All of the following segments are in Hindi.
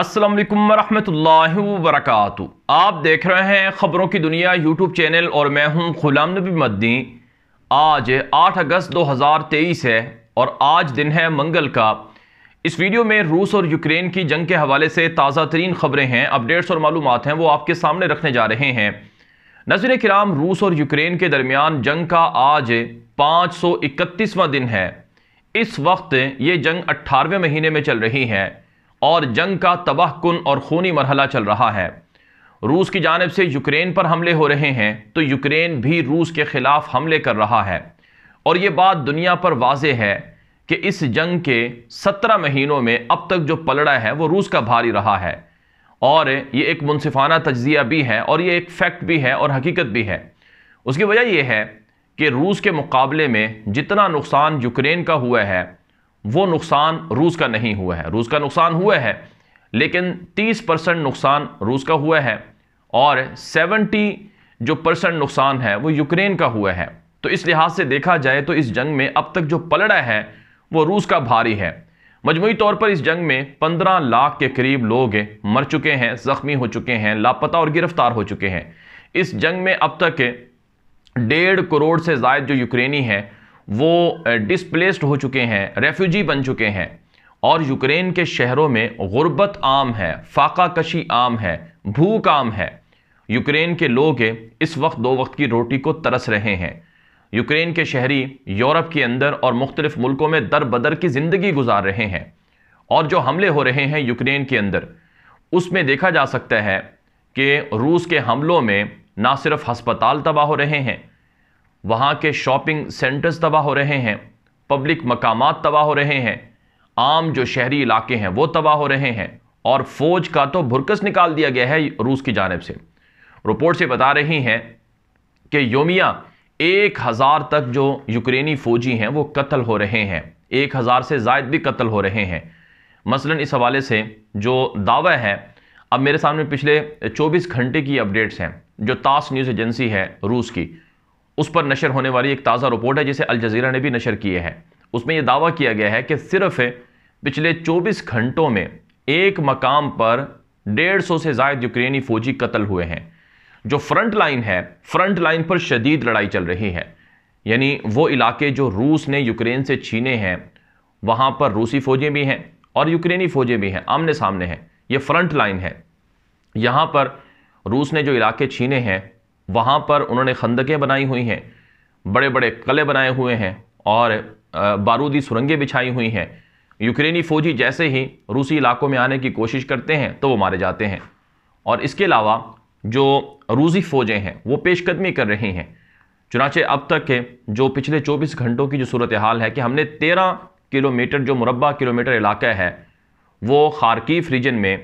अस्सलाम वालेकुम रहमतुल्लाहि आप देख रहे हैं ख़बरों की दुनिया यूट्यूब चैनल और मैं हूं गुलाम नबी मद्दी आज 8 अगस्त 2023 है और आज दिन है मंगल का इस वीडियो में रूस और यूक्रेन की जंग के हवाले से ताज़ा तरीन ख़बरें हैं अपडेट्स और मालूम हैं वो आपके सामने रखने जा रहे हैं नजर कराम रूस और यूक्रेन के दरमियान जंग का आज पाँच सौ इकतीसवां दिन है इस वक्त ये जंग अट्ठारहवें महीने में चल रही है और जंग का तबाह कन और खूनी मरहला चल रहा है रूस की जानब से यूक्रेन पर हमले हो रहे हैं तो यूक्रेन भी रूस के ख़िलाफ़ हमले कर रहा है और ये बात दुनिया पर वाज है कि इस जंग के सत्रह महीनों में अब तक जो पलड़ा है वो रूस का भारी रहा है और ये एक मुनफाना तजिया भी है और ये एक फैक्ट भी है और हकीकत भी है उसकी वजह यह है कि रूस के मुकाबले में जितना नुकसान यूक्रेन का हुआ है वो नुकसान रूस का नहीं हुआ है रूस का नुकसान हुआ है लेकिन 30 परसेंट नुकसान रूस का हुआ है और 70 जो परसेंट नुकसान है वो यूक्रेन का हुआ है तो इस लिहाज से देखा जाए तो इस जंग में अब तक जो पलड़ा है वो रूस का भारी है मजमू तौर पर इस जंग में 15 लाख के करीब लोग मर चुके हैं ज़ख्मी हो चुके हैं लापता और गिरफ्तार हो चुके हैं इस जंग में अब तक डेढ़ करोड़ से जायद जो यूक्रेनी हैं वो डिसप्लेस्ड हो चुके हैं रेफ्यूजी बन चुके हैं और यूक्रेन के शहरों में गुर्बत आम है फाका कशी आम है भूख आम है यूक्रेन के लोग इस वक्त दो वक्त की रोटी को तरस रहे हैं यूक्रेन के शहरी यूरोप के अंदर और मुख्तलिफ मुल्कों में दर बदर की ज़िंदगी गुजार रहे हैं और जो हमले हो रहे हैं यूक्रेन के अंदर उसमें देखा जा सकता है कि रूस के हमलों में ना सिर्फ हस्पताल तबाह हो रहे हैं वहाँ के शॉपिंग सेंटर्स तबाह हो रहे हैं पब्लिक मकाम तबाह हो रहे हैं आम जो शहरी इलाके हैं वो तबाह हो रहे हैं और फौज का तो भुरकस निकाल दिया गया है रूस की जानब से रिपोर्ट से बता रही हैं कि योमिया एक हज़ार तक जो यूक्रेनी फ़ौजी हैं वो कत्ल हो रहे हैं एक हज़ार से जायद भी कत्ल हो रहे हैं मसलन इस हवाले से जो दावा है अब मेरे सामने पिछले 24 घंटे की अपडेट्स हैं जो तास न्यूज़ एजेंसी है रूस की उस पर नशर होने वाली एक ताज़ा रिपोर्ट है जिसे अलजीरा ने भी नशर किए हैं उसमें यह दावा किया गया है कि सिर्फ पिछले 24 घंटों में एक मकाम पर 150 से जायद यूक्रेनी फौजी कत्ल हुए हैं जो फ्रंट लाइन है फ्रंट लाइन पर शदीद लड़ाई चल रही है यानी वो इलाके जो रूस ने यूक्रेन से छीने हैं वहाँ पर रूसी फौजें भी हैं और यूक्रेनी फौजें भी हैं आमने सामने हैं ये फ्रंट लाइन है यहाँ पर रूस ने जो इलाके छीने हैं वहाँ पर उन्होंने खंदकें बनाई हुई हैं बड़े बड़े कले बनाए हुए हैं और बारूदी सुरंगें बिछाई हुई हैं यूक्रेनी फ़ौजी जैसे ही रूसी इलाकों में आने की कोशिश करते हैं तो वो मारे जाते हैं और इसके अलावा जो रूसी फ़ौजें हैं वो पेशकदमी कर रही हैं चुनाचे अब तक के जो पिछले 24 घंटों की जो सूरत हाल है कि हमने 13 किलोमीटर जो मुरबा किलोमीटर इलाका है वो खारकीफ रीजन में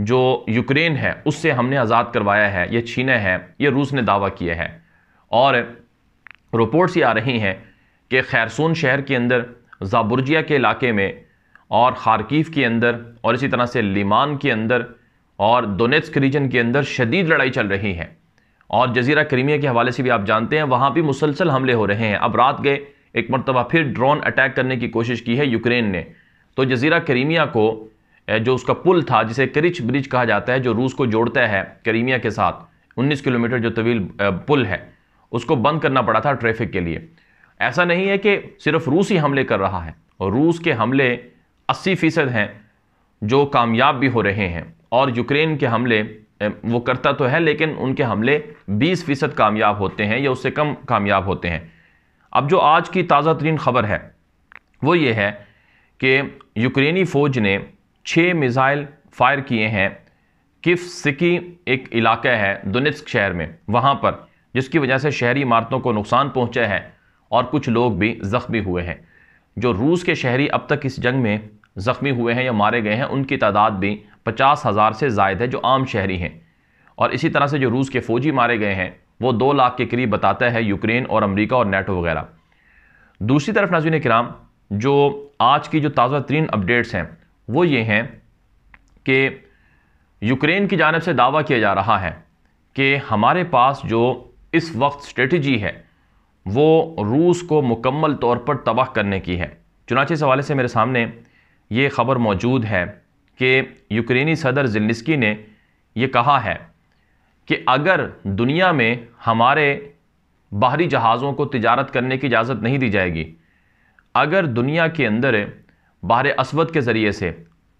जो यूक्रेन है उससे हमने आज़ाद करवाया है ये छीना है ये रूस ने दावा किया है और रिपोर्ट्स ये आ रही हैं कि खैरसून शहर के अंदर जाबुर्जिया के इलाके में और खारकीफ के अंदर और इसी तरह से लिमान के अंदर और दोनेत्स्क रीजन के अंदर शदीद लड़ाई चल रही है और जजीरा क्रीमिया के हवाले से भी आप जानते हैं वहाँ भी मुसलसल हमले हो रहे हैं अब रात गए एक मरतबा फिर ड्रोन अटैक करने की कोशिश की है यूक्रेन ने तो जजीरा क्रीमिया को जो उसका पुल था जिसे करिच ब्रिज कहा जाता है जो रूस को जोड़ता है करीमिया के साथ 19 किलोमीटर जो तवील पुल है उसको बंद करना पड़ा था ट्रैफिक के लिए ऐसा नहीं है कि सिर्फ रूस ही हमले कर रहा है और रूस के हमले 80 फीसद हैं जो कामयाब भी हो रहे हैं और यूक्रेन के हमले वो करता तो है लेकिन उनके हमले 20 फीसद कामयाब होते हैं या उससे कम कामयाब होते हैं अब जो आज की ताज़ा तरीन खबर है वो ये है कि यूक्रेनी फ़ौज ने छः मिज़ाइल फायर किए हैं किफ सिकी एक इलाका है दुनिस्क शहर में वहाँ पर जिसकी वजह से शहरी इमारतों को नुकसान पहुँचा है और कुछ लोग भी ज़ख्मी हुए हैं जो रूस के शहरी अब तक इस जंग में ज़ख्मी हुए हैं या मारे गए हैं उनकी तादाद भी पचास हज़ार से जायद है जो आम शहरी हैं और इसी तरह से जो रूस के फ़ौजी मारे गए हैं वो दो लाख के करीब बताता है यूक्रेन और अमरीका और नेटो वगैरह दूसरी तरफ नाजुन कराम जो आज की जो ताज़ा तरीन अपडेट्स हैं वो ये हैं कि यूक्रेन की जानब से दावा किया जा रहा है कि हमारे पास जो इस वक्त स्ट्रेटजी है वो रूस को मुकम्मल तौर पर तबाह करने की है चुनाचे इस हवाले से मेरे सामने ये ख़बर मौजूद है कि यूक्रेनी सदर जिलनिस्की ने यह कहा है कि अगर दुनिया में हमारे बाहरी जहाज़ों को तजारत करने की इजाज़त नहीं दी जाएगी अगर दुनिया के अंदर बाहर असवद के ज़रिए से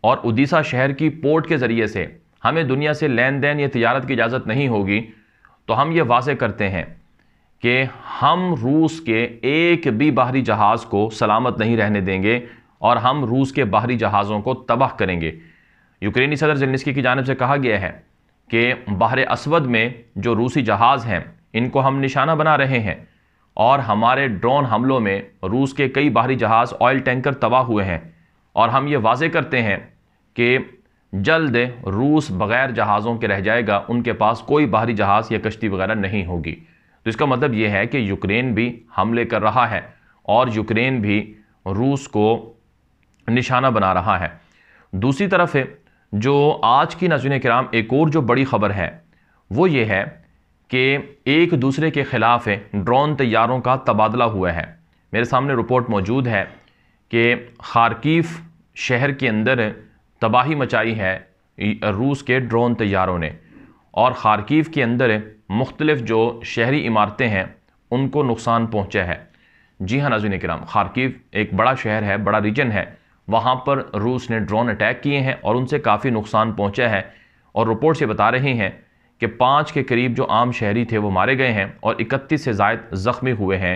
और उदीसा शहर की पोर्ट के ज़रिए से हमें दुनिया से लेन देन या तजारत की इजाज़त नहीं होगी तो हम ये वाजे करते हैं कि हम रूस के एक भी बाहरी जहाज़ को सलामत नहीं रहने देंगे और हम रूस के बाहरी जहाज़ों को तबाह करेंगे यूक्रेनी सदर जलनिस्की की जानब से कहा गया है कि बाहर असवद में जो रूसी जहाज़ हैं इनको हम निशाना बना रहे हैं और हमारे ड्रोन हमलों में रूस के कई बाहरी जहाज़ ऑयल टैंकर तबाह हुए हैं और हम ये वाजे करते हैं कि जल्द रूस बग़ैर जहाज़ों के रह जाएगा उनके पास कोई बाहरी जहाज़ या कश्ती वगैरह नहीं होगी तो इसका मतलब ये है कि यूक्रेन भी हमले कर रहा है और यूक्रेन भी रूस को निशाना बना रहा है दूसरी तरफ है जो आज की नाजुन कराम एक और जो बड़ी ख़बर है वो ये है कि एक दूसरे के ख़िलाफ़ ड्रोन तैयारों का तबादला हुआ है मेरे सामने रिपोर्ट मौजूद है कि खारकीफ शहर के अंदर तबाही मचाई है रूस के ड्रोन तैयारों ने और खारकीफ के अंदर मुख्तलफ़ जो शहरी इमारतें हैं उनको नुकसान पहुँचा है जी हाँ नाजुन कराम खारकीव एक बड़ा शहर है बड़ा रीजन है वहाँ पर रूस ने ड्रोन अटैक किए हैं और उनसे काफ़ी नुकसान पहुँचा है और रिपोर्ट से बता रहे हैं कि पाँच के करीब जो आम शहरी थे वो मारे गए हैं और इकतीस से जायद ज़ख्मी हुए हैं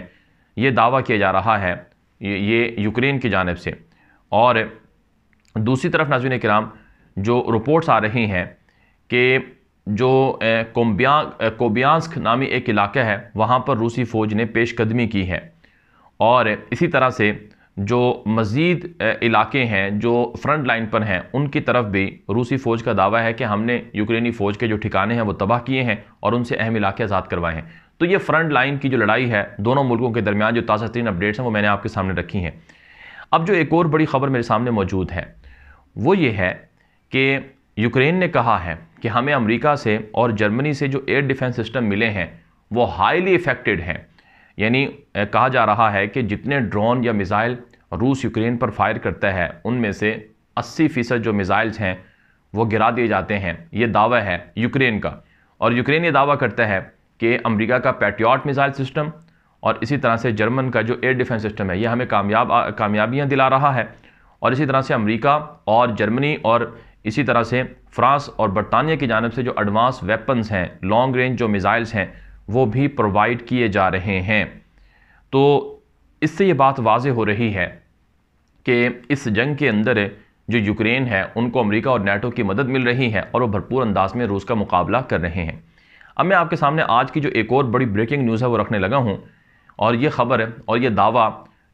ये दावा किया जा रहा है ये यूक्रेन की जानब से और दूसरी तरफ नाजन कराम जो रिपोर्ट्स आ रही हैं कि जो कोम्बिया कोबियांस्क नामी एक इलाका है वहाँ पर रूसी फ़ौज ने पेशकदमी की है और इसी तरह से जो मज़ीद इलाके हैं जो फ्रंट लाइन पर हैं उनकी तरफ भी रूसी फ़ौज का दावा है कि हमने यूक्रेनी फ़ौज के जो ठिकाने हैं वो तबाह किए हैं और उनसे अहम इलाके आज़ाद करवाए हैं तो ये फ्रंट लाइन की जो लड़ाई है दोनों मुल्कों के दरमियान जो ताज़ा तरीन अपडेट्स हैं वो मैंने आपके सामने रखी हैं अब जो एक और बड़ी ख़बर मेरे सामने मौजूद है वो ये है कि यूक्रेन ने कहा है कि हमें अमेरिका से और जर्मनी से जो एयर डिफेंस सिस्टम मिले हैं वो हाईली इफ़ेक्टेड हैं यानी कहा जा रहा है कि जितने ड्रोन या मिज़ाइल रूस यूक्रेन पर फायर करता है उनमें से 80 फ़ीसद जो मिज़ाइल्स हैं वो गिरा दिए जाते हैं ये दावा है यूक्रेन का और यूक्रेन ये दावा करता है कि अमेरिका का पैट्रियाट मिज़ाइल सिस्टम और इसी तरह से जर्मन का जो एयर डिफेंस सिस्टम है ये हमें कामयाब कामयाबियाँ दिला रहा है और इसी तरह से अमेरिका और जर्मनी और इसी तरह से फ्रांस और बरतानिया की जानब से जो एडवांस वेपन्स हैं लॉन्ग रेंज जो मिज़ाइल्स हैं वो भी प्रोवाइड किए जा रहे हैं तो इससे ये बात वाज हो रही है कि इस जंग के अंदर जो यूक्रेन है उनको अमेरिका और नेटो की मदद मिल रही है और वो भरपूर अंदाज में रूस का मुकाबला कर रहे हैं अब मैं आपके सामने आज की जो एक और बड़ी ब्रेकिंग न्यूज़ है वो रखने लगा हूँ और ये खबर है और ये दावा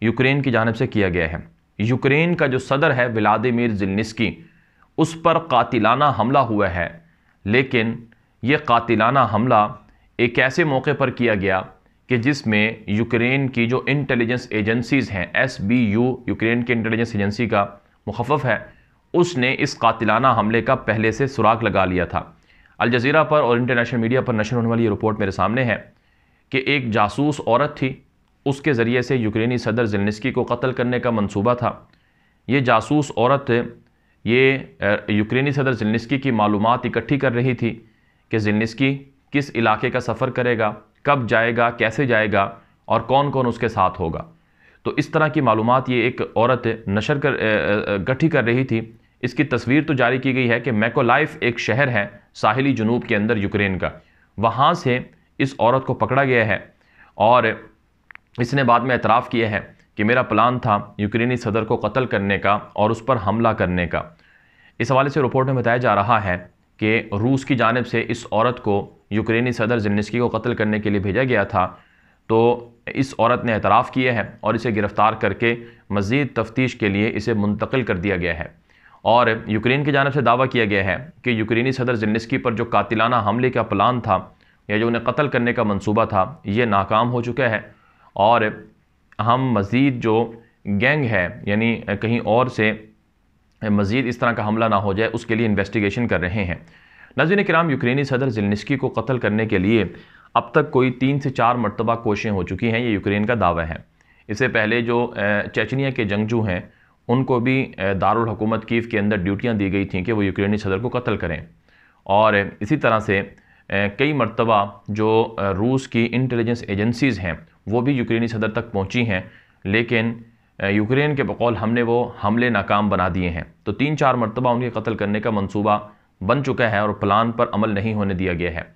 यूक्रेन की जानब से किया गया है यूक्रेन का जो सदर है व्लादिमिर जिलनिस्की उस पर कातिलाना हमला हुआ है लेकिन ये कातिलाना हमला एक ऐसे मौके पर किया गया कि जिसमें यूक्रेन की जो इंटेलिजेंस एजेंसीज़ हैं एस बी यू यूक्रेन की इंटेलिजेंस एजेंसी का मुखफ़ है उसने इस कातिलाना हमले का पहले से सुराग लगा लिया था अल जज़ीरा पर और इंटरनेशनल मीडिया पर नशर होने वाली रिपोर्ट मेरे सामने है कि एक जासूस औरत थी उसके ज़रिए से यूक्रेनी सदर जेलनिस्की को कत्ल करने का मनसूबा था ये जासूस औरत ये यूक्रेनी सदर जेलनिस्की की मालूम इकट्ठी कर रही थी कि जेलनिस्की किस इलाके का सफ़र करेगा कब जाएगा कैसे जाएगा और कौन कौन उसके साथ होगा तो इस तरह की मालूम ये एक औरत नशर कर गठी कर रही थी इसकी तस्वीर तो जारी की गई है कि मैकोलाइफ एक शहर है साहिली जनूब के अंदर यूक्रेन का वहाँ से इस औरत को पकड़ा गया है और इसने बाद में एतराफ़ किया है कि मेरा प्लान था यूक्रेनी सदर को कत्ल करने का और उस पर हमला करने का इस हवाले से रिपोर्ट में बताया जा रहा है कि रूस की जानब से इस औरत को यूक्रेनी सदर जिन्नस्की को कत्ल करने के लिए भेजा गया था तो इस औरत ने एतराफ़ किया है और इसे गिरफ़्तार करके मज़ीद तफ्तीश के लिए इसे मुंतकिल कर दिया गया है और यूक्रेन की जानब से दावा किया गया है कि यूक्रेनी सदर जेलनिस्की पर जो कातिलाना हमले का प्लान था या जो उन्हें कत्ल करने का मनसूबा था ये नाकाम हो चुका है और हम मज़ीद जो गैंग है यानी कहीं और से मज़ीद इस तरह का हमला ना हो जाए उसके लिए इन्वेस्टिगेशन कर रहे हैं नजर कराम यूक्रेनी सदर जिलनिस्की को कत्ल करने के लिए अब तक कोई तीन से चार मरतबा कोशें हो चुकी हैं ये यूक्रेन का दावा है इससे पहले जो चेचनिया के जंगजू हैं उनको भी दारुल हुकूमत कीव के अंदर ड्यूटियाँ दी गई थी कि वो यूक्रेनी सदर को कत्ल करें और इसी तरह से कई मरतबा जो रूस की इंटेलिजेंस एजेंसीज़ हैं वो भी यूक्रेनी सदर तक पहुँची हैं लेकिन यूक्रेन के बकौल हमने वो हमले नाकाम बना दिए हैं तो तीन चार मरतबा उनके कत्ल करने का मनसूबा बन चुका है और प्लान पर अमल नहीं होने दिया गया है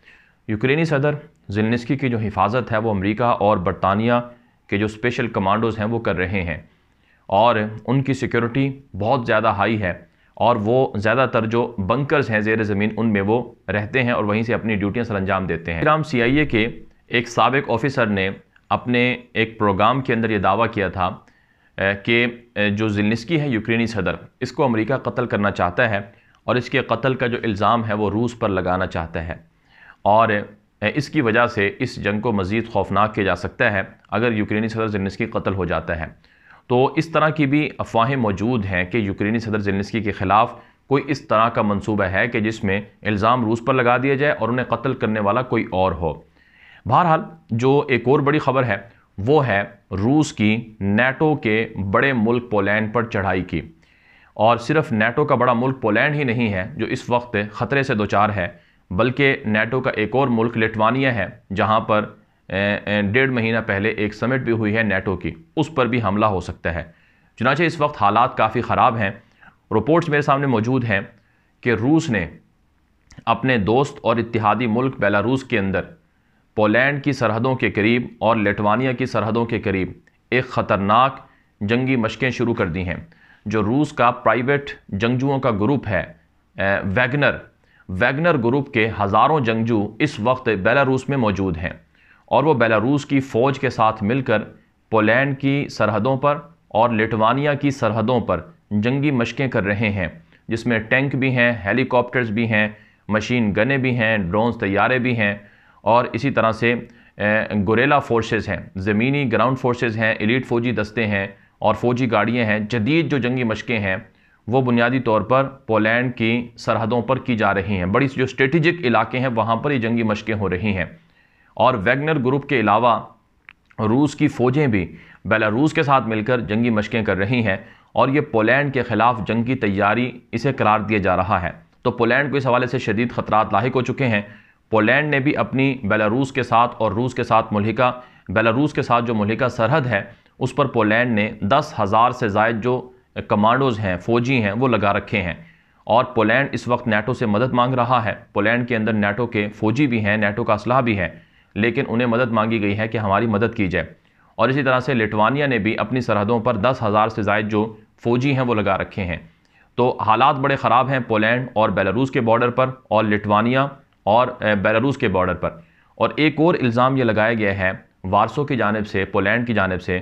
यूक्रेनी सदर जिलनिस्की की जो हिफाजत है वो अमरीका और बरतानिया के जो स्पेशल कमांडोज़ हैं वो कर रहे हैं और उनकी सिक्योरिटी बहुत ज़्यादा हाई है और वो ज़्यादातर जो बंकर्स हैं जेर ज़मीन उनमें वो रहते हैं और वहीं से अपनी ड्यूटियाँ सर अंजाम देते हैं राम सी आई ए के एक सबक ऑफिसर ने अपने एक प्रोग्राम के अंदर ये दावा किया था कि जो जिलनिस्की है यूक्रेनी सदर इसको अमेरिका कत्ल करना चाहता है और इसके कत्ल का जो इल्ज़ाम है वो रूस पर लगाना चाहता है और इसकी वजह से इस जंग को मज़ीद खौफनाक किया जा सकता है अगर यूक्रेनी सदर जिलनिस्की कत्ल हो जाता है तो इस तरह की भी अफवाहें मौजूद हैं कि यूक्रेनी सदर जेलिस्की के ख़िलाफ़ कोई इस तरह का मंसूबा है कि जिसमें इल्ज़ाम रूस पर लगा दिया जाए और उन्हें कत्ल करने वाला कोई और हो बहरहाल जो एक और बड़ी खबर है वो है रूस की नेटो के बड़े मुल्क पोलैंड पर चढ़ाई की और सिर्फ नेटो का बड़ा मुल्क पोलैंड ही नहीं है जो इस वक्त ख़तरे से चार है बल्कि नेटो का एक और मुल्क लिटवानिया है जहाँ पर डेढ़ महीना पहले एक समिट भी हुई है नेटो की उस पर भी हमला हो सकता है चुनाचे इस वक्त हालात काफ़ी ख़राब हैं रिपोर्ट्स मेरे सामने मौजूद हैं कि रूस ने अपने दोस्त और इतिहादी मुल्क बेलारूस के अंदर पोलैंड की सरहदों के करीब और लेटवानिया की सरहदों के करीब एक ख़तरनाक जंगी मशकें शुरू कर दी हैं जो रूस का प्राइवेट जंगजुओं का ग्रुप है वैगनर वैगनर ग्रुप के हज़ारों जंगजू इस वक्त बेलारूस में मौजूद हैं और वो बेलारूस की फ़ौज के साथ मिलकर पोलैंड की सरहदों पर और लिटवानिया की सरहदों पर जंगी मशकें कर रहे हैं जिसमें टैंक भी हैं हेलीकॉप्टर्स भी हैं मशीन गने भी हैं ड्रोन्स तैयारे भी हैं और इसी तरह से गुरेला फोर्सेस हैं ज़मीनी ग्राउंड फोर्सेस हैं एलिट फौजी दस्ते हैं और फौजी गाड़ियाँ हैं जदीद जो जंगी मशकें हैं वो बुनियादी तौर पर पोलैंड की सरहदों पर की जा रही हैं बड़ी जो स्ट्रेटिजिक इलाके हैं वहाँ पर ये जंगी मशकें हो रही हैं और वैगनर ग्रुप के अलावा रूस की फ़ौजें भी बेलारूस के साथ मिलकर जंगी मशकें कर रही हैं और ये पोलैंड के ख़िलाफ़ जंग की तैयारी इसे करार दिया जा रहा है तो पोलैंड को इस हवाले से शदीद ख़तरात लाक हो चुके हैं पोलैंड ने भी अपनी बेलारूस के साथ और रूस के साथ मलिका बेलारूस के साथ जो मलिका सरहद है उस पर पोलैंड ने दस हज़ार से जायद जो कमांडोज़ हैं फ़ौजी हैं वो लगा रखे हैं और पोलैंड इस वक्त नेटो से मदद मांग रहा है पोलैंड के अंदर नेटो के फ़ौजी भी हैं नेटो का असलाह भी है लेकिन उन्हें मदद मांगी गई है कि हमारी मदद की जाए और इसी तरह से लिटवानिया ने भी अपनी सरहदों पर दस हज़ार से जायद जो फ़ौजी हैं वो लगा रखे हैं तो हालात बड़े ख़राब हैं पोलैंड और बेलारूस के बॉर्डर पर और लिटवानिया और बेलारूस के बॉर्डर पर और एक और इल्ज़ाम ये लगाया गया है वारसो की जानब से पोलैंड की जानब से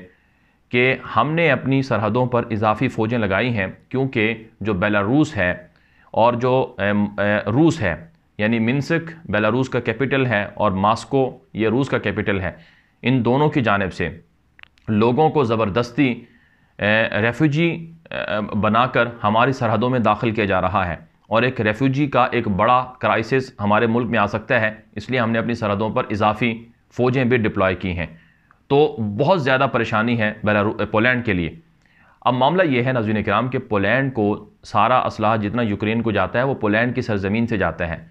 कि हमने अपनी सरहदों पर इजाफी फ़ौजें लगाई हैं क्योंकि जो बेलारूस है और जो रूस है यानी मिनसक बेलारूस का कैपिटल है और मास्को ये रूस का कैपिटल है इन दोनों की जानब से लोगों को ज़बरदस्ती रेफ्यूजी बनाकर हमारी सरहदों में दाखिल किया जा रहा है और एक रेफ्यूजी का एक बड़ा क्राइसिस हमारे मुल्क में आ सकता है इसलिए हमने अपनी सरहदों पर इजाफी फ़ौजें भी डिप्लॉय की हैं तो बहुत ज़्यादा परेशानी है पोलैंड के लिए अब मामला ये है नाजीन कराम कि पोलैंड को सारा असलाह जितना यूक्रेन को जाता है वो पोलैंड की सरजमीन से जाता है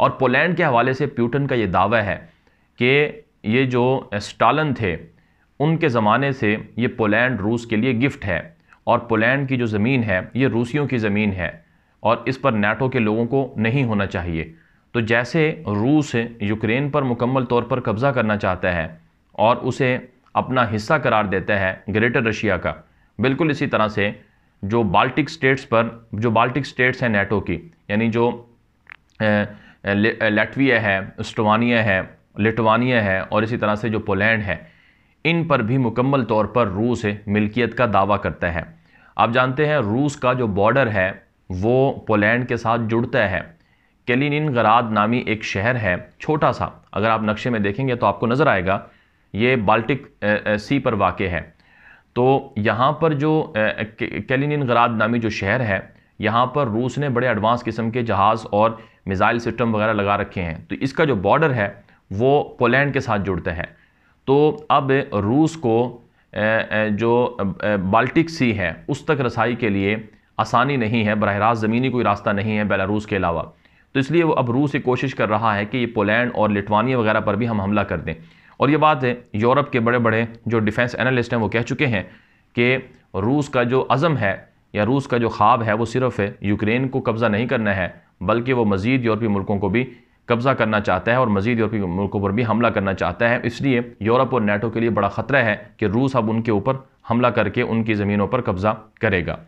और पोलैंड के हवाले से प्यूटन का ये दावा है कि ये जो स्टालन थे उनके ज़माने से ये पोलैंड रूस के लिए गिफ्ट है और पोलैंड की जो ज़मीन है ये रूसियों की ज़मीन है और इस पर नाटो के लोगों को नहीं होना चाहिए तो जैसे रूस यूक्रेन पर मुकम्मल तौर पर कब्ज़ा करना चाहता है और उसे अपना हिस्सा करार देता है ग्रेटर रशिया का बिल्कुल इसी तरह से जो बाल्टिक स्टेट्स पर जो बाल्टिक स्टेट्स हैं नेटो की यानी जो लेटविया है स्टोवानिया है लिटवानिया है और इसी तरह से जो पोलैंड है इन पर भी मुकम्मल तौर पर रूस मिल्कियत का दावा करता है आप जानते हैं रूस का जो बॉर्डर है वो पोलैंड के साथ जुड़ता है केलिनिन गराद नामी एक शहर है छोटा सा अगर आप नक्शे में देखेंगे तो आपको नज़र आएगा ये बाल्टिक सी पर वाक़ है तो यहाँ पर जो कैलिन गराद नामी जो शहर है यहाँ पर रूस ने बड़े एडवांस किस्म के जहाज़ और मिज़ाइल सिस्टम वगैरह लगा रखे हैं तो इसका जो बॉर्डर है वो पोलैंड के साथ जुड़ता है तो अब रूस को जो बाल्टिक सी है उस तक रसाई के लिए आसानी नहीं है बरह रास्त ज़मीनी कोई रास्ता नहीं है बेलारूस के अलावा तो इसलिए वो अब रूस ये कोशिश कर रहा है कि ये पोलैंड और लिटवानिया वगैरह पर भी हम हमला कर दें और ये बात है यूरोप के बड़े बड़े जो डिफेंस एनालिस्ट हैं वो कह चुके हैं कि रूस का जो अज़म है या रूस का जो ख्वाब है वो सिर्फ यूक्रेन को कब्ज़ा नहीं करना है बल्कि वो मजीद यूरोपीय मुल्कों को भी कब्जा करना चाहता है और मजीद यूरोपीय मुल्कों पर भी हमला करना चाहता है इसलिए यूरोप और नेटो के लिए बड़ा ख़तरा है कि रूस अब उनके ऊपर हमला करके उनकी ज़मीनों पर कब्ज़ा करेगा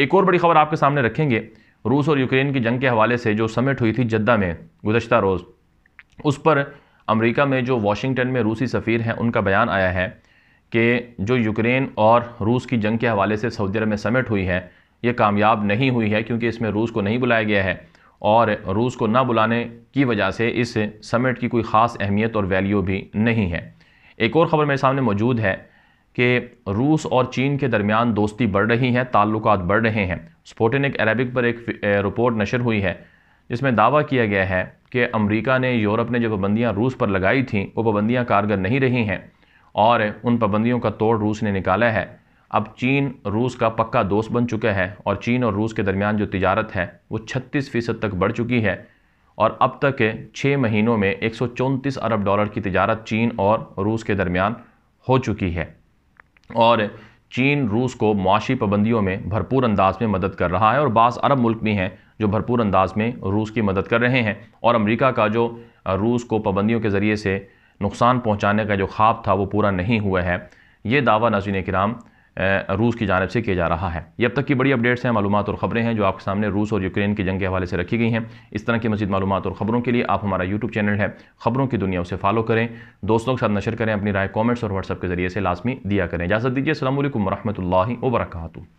एक और बड़ी खबर आपके सामने रखेंगे रूस और यूक्रेन की जंग के हवाले से जो समिट हुई थी जद्दा में गुजशत रोज़ उस पर अमेरिका में जो वाशिंगटन में रूसी सफ़ीर हैं उनका बयान आया है कि जो यूक्रेन और रूस की जंग के हवाले से सऊदी अरब में समिट हुई है ये कामयाब नहीं हुई है क्योंकि इसमें रूस को नहीं बुलाया गया है और रूस को ना बुलाने की वजह से इस समिट की कोई ख़ास अहमियत और वैल्यू भी नहीं है एक और ख़बर मेरे सामने मौजूद है कि रूस और चीन के दरमियान दोस्ती बढ़ रही है ताल्लुक बढ़ रहे हैं स्पोटिनिक अरबिक पर एक रिपोर्ट नशर हुई है जिसमें दावा किया गया है कि अमरीका ने यूरोप ने जो पाबंदियाँ रूस पर लगाई थी वो पाबंदियाँ कारगर नहीं रही हैं और उन पाबंदियों का तोड़ रूस ने निकाला है अब चीन रूस का पक्का दोस्त बन चुका है और चीन और रूस के दरमियान जो तजारत है वो छत्तीस फ़ीसद तक बढ़ चुकी है और अब तक के छः महीनों में एक अरब डॉलर की तजारत चीन और रूस के दरमियान हो चुकी है और चीन रूस को मुआशी पाबंदियों में भरपूर अंदाज में मदद कर रहा है और बास अरब मुल्क भी हैं जो भरपूर अंदाज में रूस की मदद कर रहे हैं और अमेरिका का जो रूस को पाबंदियों के ज़रिए से नुकसान पहुंचाने का जो ख्वाब था वो पूरा नहीं हुआ है ये दावा नाजीन कराम रूस की जानब से किया जा रहा है ये अब तक की बड़ी अपडेट्स हैं मालूम और ख़बरें हैं जो आपके सामने रूस और यूक्रेन की जंग के हवाले से रखी गई हैं इस तरह की मजीद मालूम और ख़बरों के लिए आप हमारा यूट्यूब चैनल है खबरों की दुनिया उसे फॉलो करें दोस्तों के साथ नशर करें अपनी राय कॉमेंट्स और व्हाट्सअप के जरिए से लाजमी दिया करें इजाज़त दीजिए असल वरहमल वर्का